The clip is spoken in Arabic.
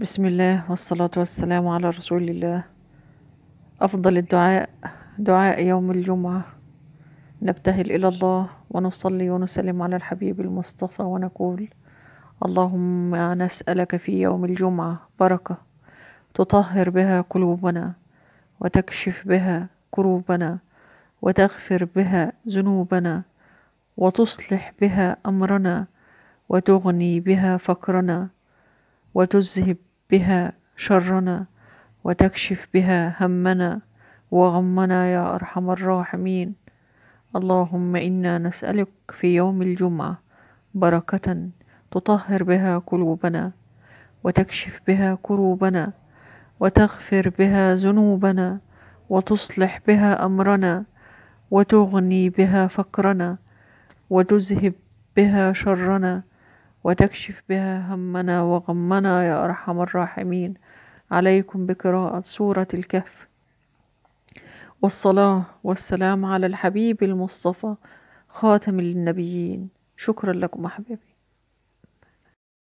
بسم الله والصلاة والسلام على رسول الله أفضل الدعاء دعاء يوم الجمعة نبتهل إلى الله ونصلي ونسلم على الحبيب المصطفى ونقول اللهم نسألك في يوم الجمعة بركة تطهر بها قلوبنا وتكشف بها كروبنا وتغفر بها ذنوبنا وتصلح بها أمرنا وتغني بها فقرنا وتذهب بها شرنا وتكشف بها همنا وغمنا يا أرحم الراحمين اللهم إنا نسألك في يوم الجمعة بركة تطهر بها قلوبنا وتكشف بها كروبنا وتغفر بها ذنوبنا وتصلح بها أمرنا وتغني بها فقرنا وتذهب بها شرنا وتكشف بها همنا وغمنا يا أرحم الراحمين عليكم بقراءة سورة الكهف والصلاة والسلام على الحبيب المصطفى خاتم النبيين شكرا لكم أحبابي